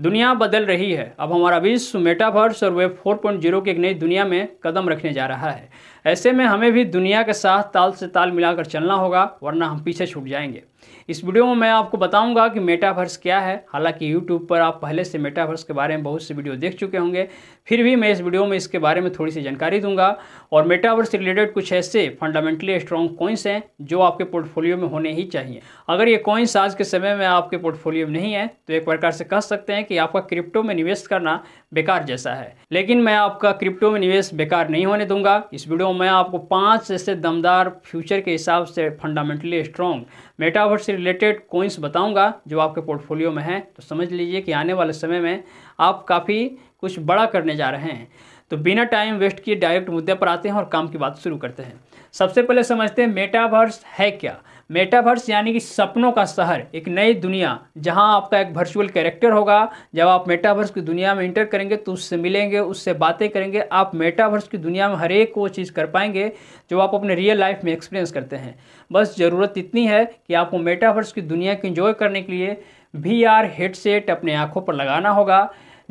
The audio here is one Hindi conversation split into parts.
दुनिया बदल रही है अब हमारा विश्व मेटावर्स और वेब 4.0 के एक नई दुनिया में कदम रखने जा रहा है ऐसे में हमें भी दुनिया के साथ ताल से ताल मिलाकर चलना होगा वरना हम पीछे छूट जाएंगे इस वीडियो में मैं आपको बताऊंगा कि मेटावर्स क्या है हालांकि यूट्यूब पर आप पहले से मेटावर्स के बारे में बहुत से वीडियो देख चुके होंगे फिर भी मैं इस वीडियो में इसके बारे में थोड़ी सी जानकारी दूंगा और मेटावर्स रिलेटेड कुछ ऐसे फंडामेंटली स्ट्रॉन्ग कॉइन्स हैं जो आपके पोर्टफोलियो में होने ही चाहिए अगर ये कॉइन्स आज के समय में आपके पोर्टफोलियो में नहीं है तो एक प्रकार से कह सकते हैं कि आपका क्रिप्टो में निवेश करना बेकार जैसा है लेकिन मैं आपका क्रिप्टो में निवेश बेकार नहीं होने दूंगा इस वीडियो हूँ मैं आपको पांच ऐसे दमदार फ्यूचर के हिसाब से फंडामेंटली स्ट्रॉन्ग मेटावर्स से रिलेटेड कोइंस बताऊंगा जो आपके पोर्टफोलियो में हैं तो समझ लीजिए कि आने वाले समय में आप काफ़ी कुछ बड़ा करने जा रहे हैं तो बिना टाइम वेस्ट किए डायरेक्ट मुद्दे पर आते हैं और काम की बात शुरू करते हैं सबसे पहले समझते हैं मेटावर्स है क्या मेटावर्स यानी कि सपनों का शहर एक नई दुनिया जहां आपका एक वर्चुअल कैरेक्टर होगा जब आप मेटावर्स की दुनिया में इंटर करेंगे तो उससे मिलेंगे उससे बातें करेंगे आप मेटावर्स की दुनिया में हर एक वो चीज़ कर पाएंगे जो आप अपने रियल लाइफ में एक्सपीरियंस करते हैं बस ज़रूरत इतनी है कि आपको मेटावर्स की दुनिया को इंजॉय करने के लिए वी हेडसेट अपने आँखों पर लगाना होगा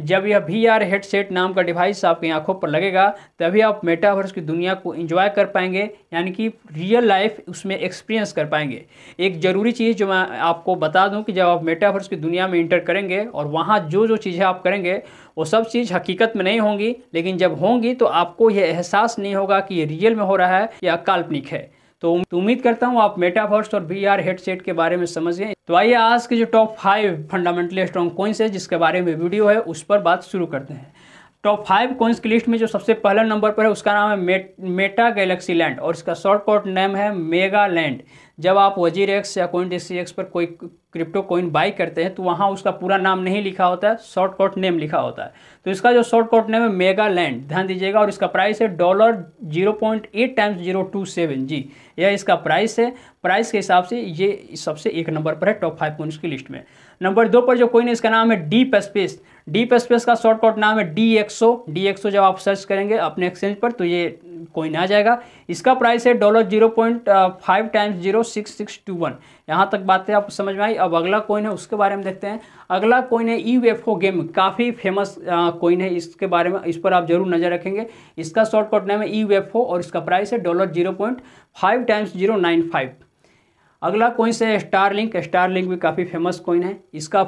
जब यह वी आर हेडसेट नाम का डिवाइस आपकी आंखों पर लगेगा तभी आप मेटावर्स की दुनिया को एंजॉय कर पाएंगे यानी कि रियल लाइफ उसमें एक्सपीरियंस कर पाएंगे एक ज़रूरी चीज़ जो मैं आपको बता दूं कि जब आप मेटावर्स की दुनिया में इंटर करेंगे और वहाँ जो जो चीज़ें आप करेंगे वो सब चीज़ हकीकत में नहीं होंगी लेकिन जब होंगी तो आपको यह एहसास नहीं होगा कि ये रियल में हो रहा है या काल्पनिक है तो, तो उम्मीद करता हूँ आप मेटावर्स और वी हेडसेट के बारे में समझ गए तो आइए आज के जो top five fundamentally strong coins है जिसके बारे में वीडियो है उस पर बात शुरू करते हैं टॉप फाइव कॉइन्स की लिस्ट में जो सबसे पहला नंबर पर है उसका नाम है मेट, मेटा गैलेक्सी लैंड और इसका शॉर्ट कोट नेम है मेगा लैंड जब आप वजीर एक्स या कोइन डेसी एक्स पर कोई क्रिप्टो कोइन बाई करते हैं तो वहाँ उसका पूरा नाम नहीं लिखा होता है शॉर्ट कोट नेम लिखा होता है तो इसका जो शॉर्ट कोट नेम है मेगा लैंड ध्यान दीजिएगा और इसका प्राइस है dollar zero point eight times zero two seven जी यह इसका प्राइस है प्राइस के हिसाब से ये सबसे एक नंबर पर है टॉप फाइव कोइंस की लिस्ट में नंबर दो पर जो कोइन है इसका नाम है डीप स्पेस डीप स्पेस का शॉर्टकट नाम है डी एक्सो डी एक्सो जब आप सर्च करेंगे अपने एक्सचेंज पर तो ये कोइन आ जाएगा इसका प्राइस है dollar zero point five times zero six six two one यहाँ तक बातें आप समझ में आई अब अगला कोइन है उसके बारे में देखते हैं अगला कोइन है ई ओ गेम काफ़ी फेमस कोइन है इसके बारे में इस पर आप जरूर नज़र रखेंगे इसका शॉर्टकट नाम है ई e ओ और इसका प्राइस है dollar zero point five times zero nine five अगला कोइन से स्टार लिंक स्टार लिंक भी काफ़ी फेमस कोइन है इसका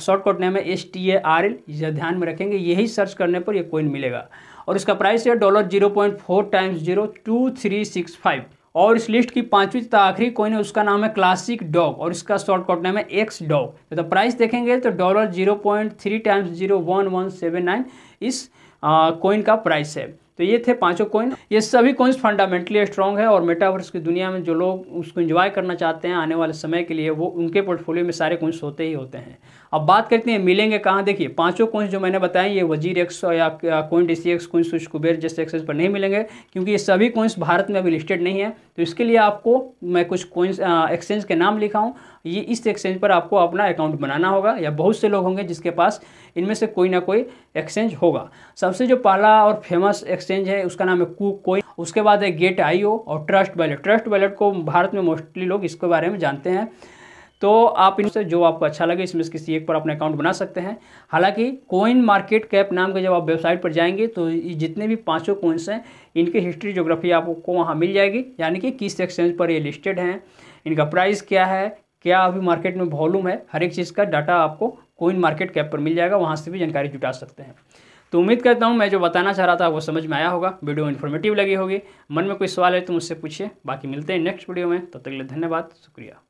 शॉर्टकट नेम है S T A R L इसे ध्यान में रखेंगे यही सर्च करने पर यह कोइन मिलेगा और इसका प्राइस है dollar zero point four times zero two three six five और इस लिस्ट की पांचवी तथा आखिरी कोइन है उसका नाम है क्लासिक डॉग और इसका शॉर्टकट नेम है एक्स डॉग तो प्राइस देखेंगे तो dollar zero point three times zero one one seven nine इस कोइन का प्राइस है तो ये थे पांचों कोइन ये सभी कोइंस फंडामेंटली स्ट्रॉन्ग है और मेटावर्स की दुनिया में जो लोग उसको इंजॉय करना चाहते हैं आने वाले समय के लिए वो उनके पोर्टफोलियो में सारे कोइंस होते ही होते हैं अब बात करते हैं मिलेंगे कहाँ देखिए पांचों कोइंस जो मैंने बताए ये वजीर एक्स या coin D C X coins Kuber जैसे एक्सेस पर नहीं मिलेंगे क्योंकि ये सभी कोइंस भारत में अभी लिस्टेड नहीं है तो इसके लिए आपको मैं कुछ कोइंस एक्सचेंज के नाम लिखा हूँ ये इस एक्सचेंज पर आपको अपना अकाउंट बनाना होगा या बहुत से लोग होंगे जिसके पास इनमें से कोई ना कोई एक्सचेंज होगा सबसे जो पहला और फेमस एक्सचेंज है उसका नाम है कू कोई उसके बाद है गेट आईओ और ट्रस्ट वैलेट ट्रस्ट वैलेट को भारत में मोस्टली लोग इसके बारे में जानते हैं तो आप इनसे जो आपको अच्छा लगे इसमें से किसी एक पर अपना अकाउंट बना सकते हैं हालांकि कोइन मार्केट कैप नाम के जब आप वेबसाइट पर जाएंगे तो जितने भी पाँचों कोइंस हैं इनकी हिस्ट्री जोग्राफी आपको वहाँ मिल जाएगी यानी कि किस एक्सचेंज पर ये लिस्टेड हैं इनका प्राइस क्या है क्या अभी मार्केट में वॉलूम है हर एक चीज़ का डाटा आपको कोइन मार्केट कैप पर मिल जाएगा वहाँ से भी जानकारी जुटा सकते हैं तो उम्मीद करता हूँ मैं जो बताना चाह रहा था वो समझ में आया होगा वीडियो इन्फॉर्मेटिव लगी होगी मन में कोई सवाल है तो मुझसे पूछिए बाकी मिलते हैं नेक्स्ट वीडियो में तब तो तक के लिए धन्यवाद शुक्रिया